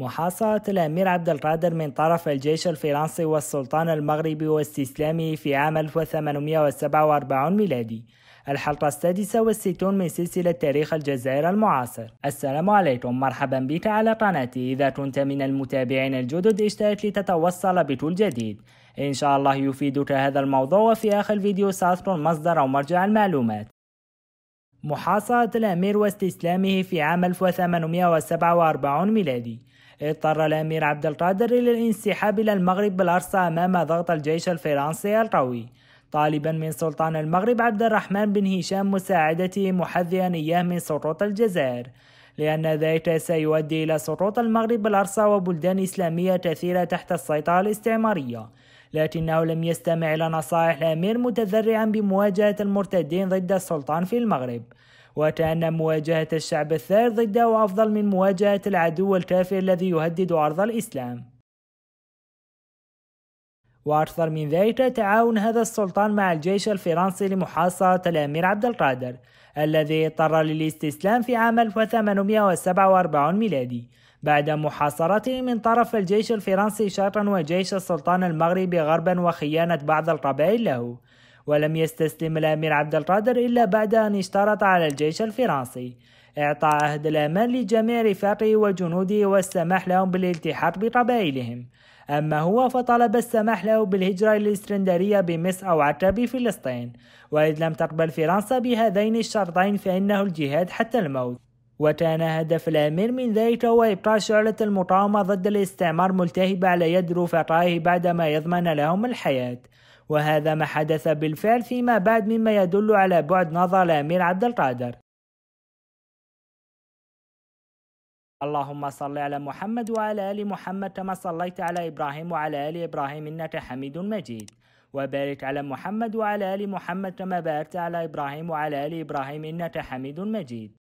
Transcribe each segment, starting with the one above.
محاصرة الأمير عبد القادر من طرف الجيش الفرنسي والسلطان المغربي واستسلامه في عام 1847 ميلادي الحلقة السادسة والستون من سلسلة تاريخ الجزائر المعاصر السلام عليكم مرحبا بك على قناتي إذا كنت من المتابعين الجدد اشترك لتتوصل بكل جديد إن شاء الله يفيدك هذا الموضوع وفي آخر الفيديو سأذكر مصدر أو مرجع المعلومات محاصرة الأمير واستسلامه في عام 1847 ميلادي اضطر الأمير عبد القادر إلى الانسحاب إلى المغرب بالارصا أمام ضغط الجيش الفرنسي القوي طالبا من سلطان المغرب عبد الرحمن بن هشام مساعدته محذيا إياه من سقوط الجزائر لأن ذلك سيؤدي إلى سقوط المغرب بالارصا وبلدان إسلامية كثيرة تحت السيطرة الاستعمارية لكنه لم يستمع إلى نصائح الأمير متذرعا بمواجهة المرتدين ضد السلطان في المغرب وكأن مواجهة الشعب الثائر ضده أفضل من مواجهة العدو الكافر الذي يهدد عرض الإسلام وأكثر من ذلك تعاون هذا السلطان مع الجيش الفرنسي لمحاصرة الأمير عبد القادر الذي اضطر للاستسلام في عام 1847 ميلادي بعد محاصرته من طرف الجيش الفرنسي شرقا وجيش السلطان المغربي غربا وخيانة بعض القبائل له ولم يستسلم الأمير عبد القادر إلا بعد أن اشترط على الجيش الفرنسي إعطاء عهد الأمان لجميع رفاقه وجنوده والسماح لهم بالالتحاق بقبائلهم أما هو فطلب السماح له بالهجرة الإسكندرية بمصر أو حتى بفلسطين وإذ لم تقبل فرنسا بهذين الشرطين فإنه الجهاد حتى الموت وكان هدف الأمير من ذلك هو إبقاء شعلة المقاومة ضد الاستعمار ملتهبة على يد رفقائه بعدما يضمن لهم الحياة وهذا ما حدث بالفعل فيما بعد مما يدل على بعد نظر الأمير عبد القادر اللهم صل على محمد وعلى آل محمد كما صليت على إبراهيم وعلى آل إبراهيم إنك حميد مجيد وبارك على محمد وعلى آل محمد كما باركت على إبراهيم وعلى آل إبراهيم إنك حميد مجيد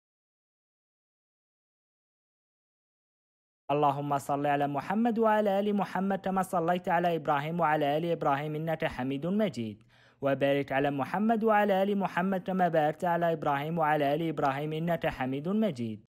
اللهم صل على محمد وعلى ال محمد كما صليت على ابراهيم وعلى ال ابراهيم انك حميد مجيد وبارك على محمد وعلى ال محمد كما باركت على ابراهيم وعلى ال ابراهيم انك حميد مجيد